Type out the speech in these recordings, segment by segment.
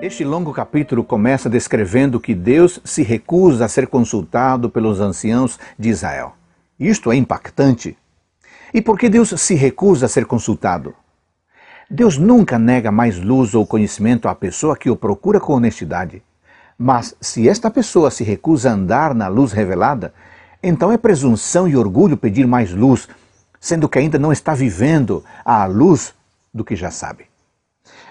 Este longo capítulo começa descrevendo que Deus se recusa a ser consultado pelos anciãos de Israel. Isto é impactante. E por que Deus se recusa a ser consultado? Deus nunca nega mais luz ou conhecimento à pessoa que o procura com honestidade. Mas se esta pessoa se recusa a andar na luz revelada, então é presunção e orgulho pedir mais luz, sendo que ainda não está vivendo a luz do que já sabe.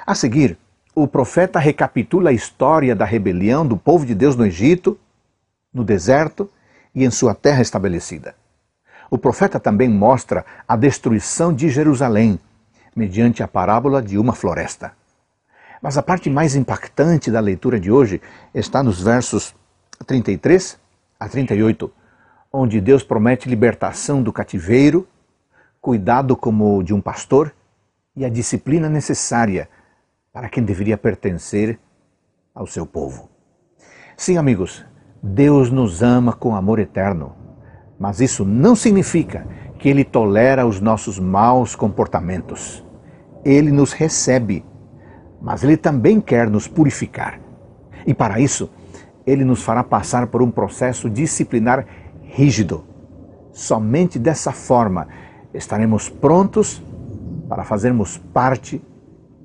A seguir, o profeta recapitula a história da rebelião do povo de Deus no Egito, no deserto e em sua terra estabelecida. O profeta também mostra a destruição de Jerusalém, mediante a parábola de uma floresta. Mas a parte mais impactante da leitura de hoje está nos versos 33 a 38, onde Deus promete libertação do cativeiro, cuidado como de um pastor e a disciplina necessária para quem deveria pertencer ao seu povo. Sim, amigos, Deus nos ama com amor eterno, mas isso não significa que Ele tolera os nossos maus comportamentos. Ele nos recebe, mas Ele também quer nos purificar. E para isso, Ele nos fará passar por um processo disciplinar rígido. Somente dessa forma estaremos prontos para fazermos parte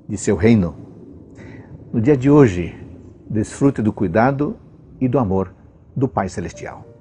de seu reino. No dia de hoje, desfrute do cuidado e do amor do Pai Celestial.